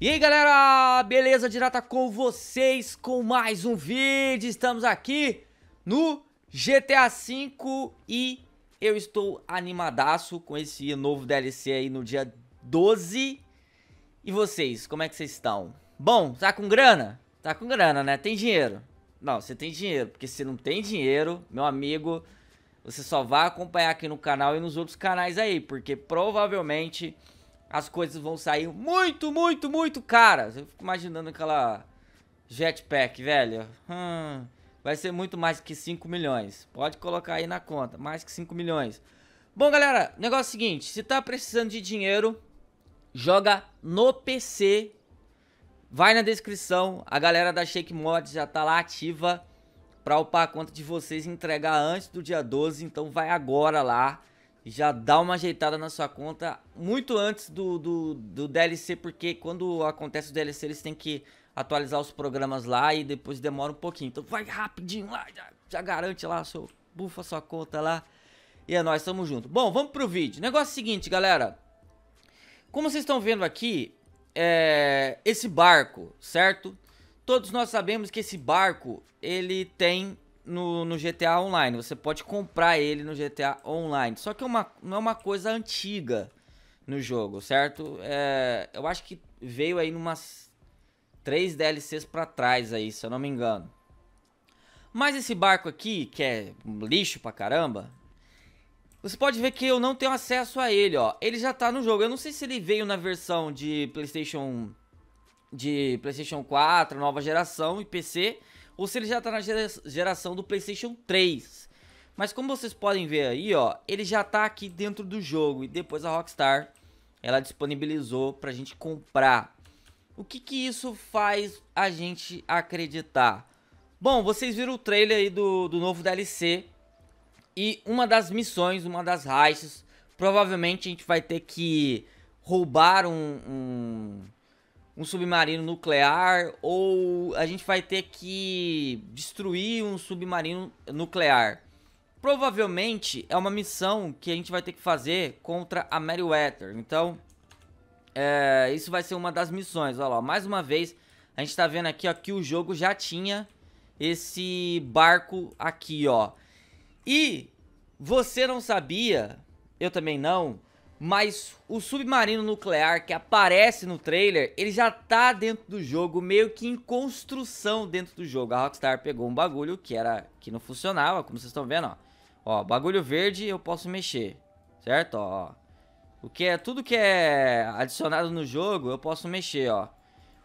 E aí galera, beleza? Direta com vocês com mais um vídeo, estamos aqui no GTA V e eu estou animadaço com esse novo DLC aí no dia 12 E vocês, como é que vocês estão? Bom, tá com grana? Tá com grana, né? Tem dinheiro? Não, você tem dinheiro, porque se não tem dinheiro, meu amigo, você só vai acompanhar aqui no canal e nos outros canais aí, porque provavelmente as coisas vão sair muito, muito, muito caras. Eu fico imaginando aquela jetpack, velho. Hum, vai ser muito mais que 5 milhões. Pode colocar aí na conta, mais que 5 milhões. Bom, galera, negócio é o seguinte, se tá precisando de dinheiro, joga no PC. Vai na descrição, a galera da Shake Mods já tá lá ativa pra upar a conta de vocês e entregar antes do dia 12, então vai agora lá já dá uma ajeitada na sua conta muito antes do, do, do DLC, porque quando acontece o DLC eles têm que atualizar os programas lá e depois demora um pouquinho. Então vai rapidinho lá, já, já garante lá, seu, bufa sua conta lá. E é nóis, tamo junto. Bom, vamos pro vídeo. Negócio é seguinte, galera. Como vocês estão vendo aqui, é, esse barco, certo? Todos nós sabemos que esse barco, ele tem no, no, GTA Online. Você pode comprar ele no GTA Online. Só que é uma, não é uma coisa antiga no jogo, certo? É, eu acho que veio aí umas três DLCs para trás aí, se eu não me engano. Mas esse barco aqui, que é lixo pra caramba, você pode ver que eu não tenho acesso a ele, ó. Ele já tá no jogo. Eu não sei se ele veio na versão de PlayStation de PlayStation 4, nova geração e PC ou se ele já está na geração do PlayStation 3. Mas como vocês podem ver aí, ó, ele já está aqui dentro do jogo e depois a Rockstar ela disponibilizou para a gente comprar. O que que isso faz a gente acreditar? Bom, vocês viram o trailer aí do, do novo DLC e uma das missões, uma das heists, provavelmente a gente vai ter que roubar um, um um submarino nuclear ou a gente vai ter que destruir um submarino nuclear. Provavelmente é uma missão que a gente vai ter que fazer contra a Meriwether. Então, é, isso vai ser uma das missões. Olha lá, mais uma vez, a gente tá vendo aqui ó, que o jogo já tinha esse barco aqui, ó. E você não sabia, eu também não, mas o submarino nuclear que aparece no trailer, ele já tá dentro do jogo, meio que em construção dentro do jogo. A Rockstar pegou um bagulho que era que não funcionava, como vocês estão vendo, ó. Ó, bagulho verde eu posso mexer, certo? Ó, o que é tudo que é adicionado no jogo eu posso mexer, ó.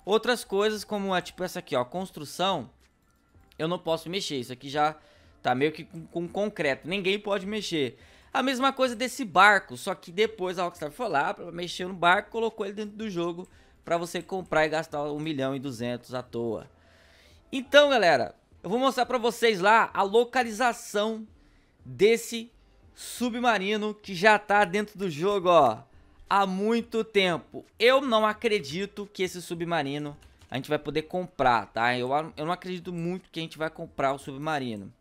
Outras coisas como a tipo essa aqui, ó, construção, eu não posso mexer. Isso aqui já tá meio que com, com concreto, ninguém pode mexer. A mesma coisa desse barco, só que depois a Rockstar foi lá, mexeu no barco, colocou ele dentro do jogo para você comprar e gastar 1 milhão e 200 à toa. Então, galera, eu vou mostrar para vocês lá a localização desse submarino que já tá dentro do jogo, ó, há muito tempo. Eu não acredito que esse submarino a gente vai poder comprar, tá? Eu, eu não acredito muito que a gente vai comprar o submarino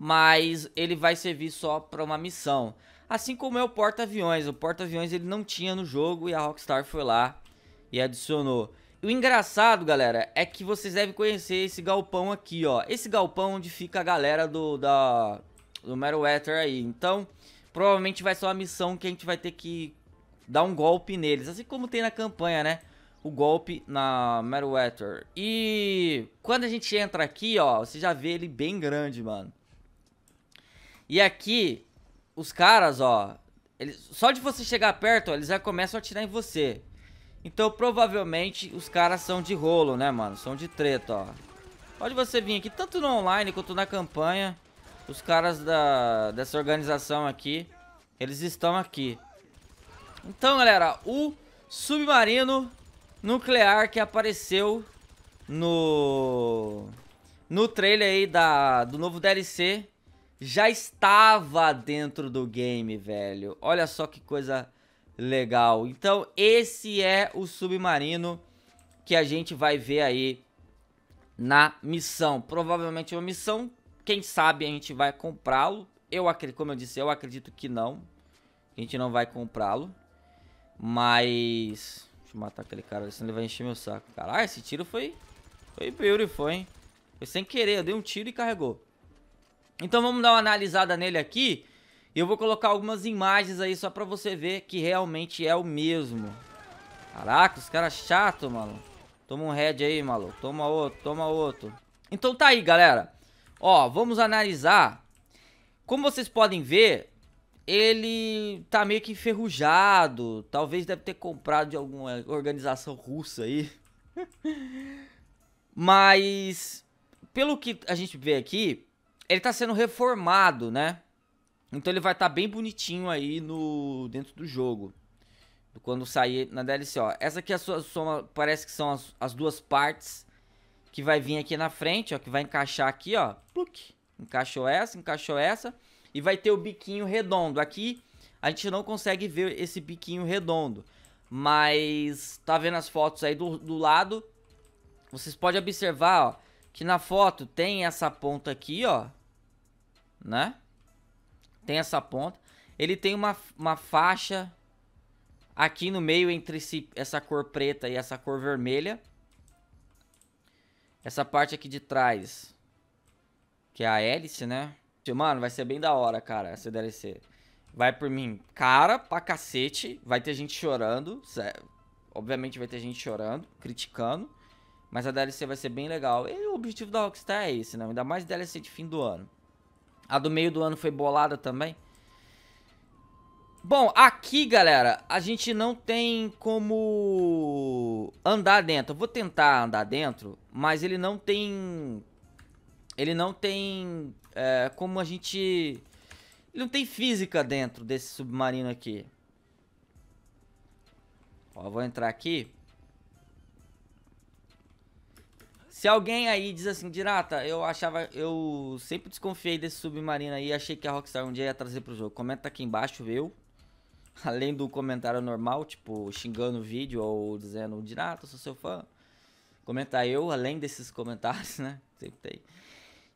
mas ele vai servir só para uma missão. Assim como é o porta-aviões, o porta-aviões ele não tinha no jogo e a Rockstar foi lá e adicionou. O engraçado, galera, é que vocês devem conhecer esse galpão aqui, ó. Esse galpão onde fica a galera do, da, do Meriwether aí. Então, provavelmente vai ser uma missão que a gente vai ter que dar um golpe neles. Assim como tem na campanha, né? O golpe na Meriwether. E quando a gente entra aqui, ó, você já vê ele bem grande, mano. E aqui, os caras, ó, eles, só de você chegar perto, ó, eles já começam a atirar em você. Então, provavelmente, os caras são de rolo, né, mano? São de treta, ó. Pode você vir aqui, tanto no online quanto na campanha. Os caras da, dessa organização aqui, eles estão aqui. Então, galera, o submarino nuclear que apareceu no no trailer aí da, do novo DLC já estava dentro do game, velho. Olha só que coisa legal. Então, esse é o submarino que a gente vai ver aí na missão. Provavelmente é uma missão, quem sabe a gente vai comprá-lo. Eu acredito, como eu disse, eu acredito que não. A gente não vai comprá-lo. Mas... Deixa eu matar aquele cara, senão ele vai encher meu saco. Caralho, ah, esse tiro foi... Foi beautiful, hein? Foi sem querer, eu dei um tiro e carregou. Então vamos dar uma analisada nele aqui. Eu vou colocar algumas imagens aí só pra você ver que realmente é o mesmo. Caraca, os caras chato, mano. Toma um head aí, maluco. Toma outro, toma outro. Então tá aí, galera. Ó, vamos analisar. Como vocês podem ver, ele tá meio que enferrujado. Talvez deve ter comprado de alguma organização russa aí. Mas, pelo que a gente vê aqui, ele tá sendo reformado, né? Então ele vai estar tá bem bonitinho aí no dentro do jogo. Quando sair na DLC, ó. Essa aqui é a sua soma, parece que são as, as duas partes que vai vir aqui na frente, ó. Que vai encaixar aqui, ó. Pluk. Encaixou essa, encaixou essa. E vai ter o biquinho redondo. Aqui a gente não consegue ver esse biquinho redondo. Mas tá vendo as fotos aí do, do lado. Vocês podem observar, ó. Que na foto tem essa ponta aqui, ó né? Tem essa ponta. Ele tem uma, uma faixa aqui no meio entre esse, essa cor preta e essa cor vermelha. Essa parte aqui de trás, que é a hélice, né? Mano, vai ser bem da hora, cara, essa DLC. Vai por mim. Cara, pra cacete. Vai ter gente chorando. Obviamente vai ter gente chorando, criticando. Mas a DLC vai ser bem legal. E o objetivo da Rockstar é esse, né? Ainda mais DLC de fim do ano. A do meio do ano foi bolada também. Bom, aqui, galera, a gente não tem como andar dentro. Eu vou tentar andar dentro, mas ele não tem... Ele não tem é, como a gente... Ele não tem física dentro desse submarino aqui. Ó, vou entrar aqui. Se alguém aí diz assim, Dirata, eu achava. Eu sempre desconfiei desse submarino aí, achei que a Rockstar um dia ia trazer pro jogo. Comenta aqui embaixo, eu. Além do comentário normal, tipo, xingando o vídeo ou dizendo, Dirata, sou seu fã. Comenta eu, além desses comentários, né? Sempre tem.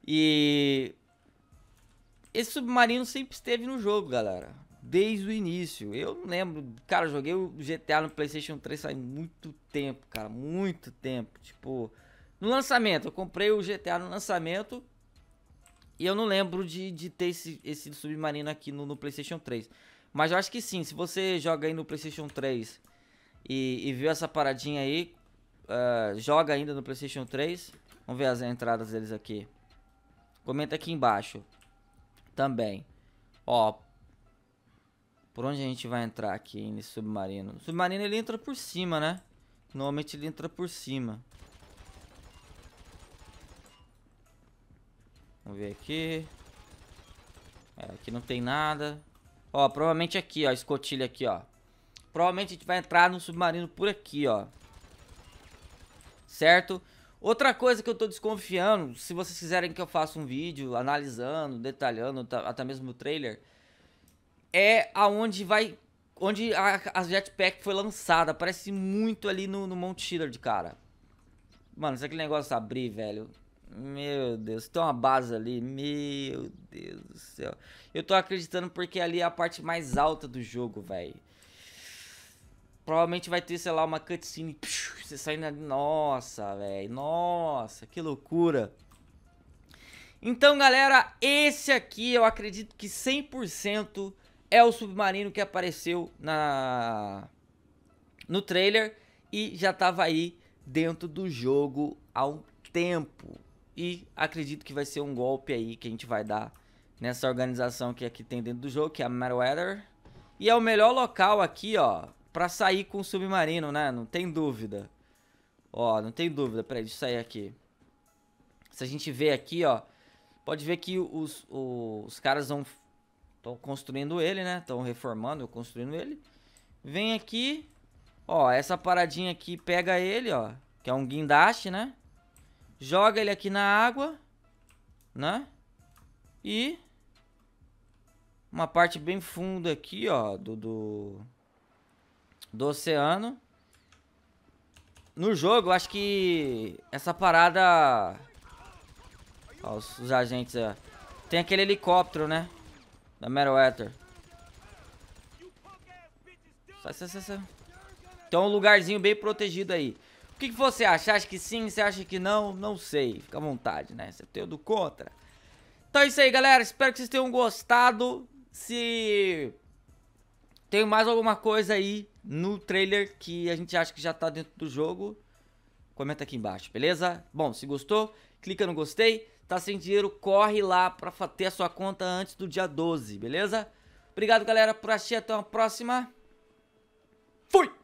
E. Esse submarino sempre esteve no jogo, galera. Desde o início. Eu não lembro. Cara, eu joguei o GTA no PlayStation 3 faz muito tempo, cara. Muito tempo. Tipo. No lançamento, eu comprei o GTA no lançamento. E eu não lembro de, de ter esse, esse submarino aqui no, no, PlayStation 3. Mas eu acho que sim, se você joga aí no PlayStation 3 e, e viu essa paradinha aí, uh, joga ainda no PlayStation 3. Vamos ver as entradas deles aqui. Comenta aqui embaixo também. Ó, por onde a gente vai entrar aqui nesse submarino? O submarino ele entra por cima, né? Normalmente ele entra por cima. Vamos ver aqui. É, aqui não tem nada. Ó, provavelmente aqui, ó, escotilha aqui, ó. Provavelmente a gente vai entrar no submarino por aqui, ó. Certo? Outra coisa que eu tô desconfiando, se vocês quiserem que eu faça um vídeo analisando, detalhando, até mesmo o trailer, é aonde vai... Onde a, a jetpack foi lançada. Parece muito ali no, no Mount de cara. Mano, se aquele é negócio abrir, velho, meu Deus, tem uma base ali. Meu Deus do céu. Eu tô acreditando porque ali é a parte mais alta do jogo, velho. Provavelmente vai ter, sei lá, uma cutscene. Você saindo ali. Nossa, velho. Nossa, que loucura. Então, galera, esse aqui eu acredito que 100% é o submarino que apareceu na no trailer e já tava aí dentro do jogo há um tempo. E acredito que vai ser um golpe aí que a gente vai dar nessa organização que aqui tem dentro do jogo, que é a Meriwether. E é o melhor local aqui, ó, pra sair com o submarino, né? Não tem dúvida. Ó, não tem dúvida. Peraí, deixa eu sair aqui. Se a gente ver aqui, ó, pode ver que os, os, os caras vão estão construindo ele, né? Estão reformando, construindo ele. Vem aqui, ó, essa paradinha aqui pega ele, ó, que é um guindaste, né? Joga ele aqui na água, né? E uma parte bem funda aqui, ó, do, do, do oceano. No jogo, acho que essa parada... Ó, os, os agentes, ó. Tem aquele helicóptero, né? Da Merowether. Sai, sai, sai, sai. Então, um lugarzinho bem protegido aí que, que você acha? Acha que sim? Você acha que não? Não sei. Fica à vontade, né? Você tem o do contra. Então é isso aí, galera. Espero que vocês tenham gostado. Se tem mais alguma coisa aí no trailer que a gente acha que já tá dentro do jogo, comenta aqui embaixo, beleza? Bom, se gostou, clica no gostei. Tá sem dinheiro, corre lá pra ter a sua conta antes do dia 12, beleza? Obrigado, galera, por assistir. Até uma próxima. Fui!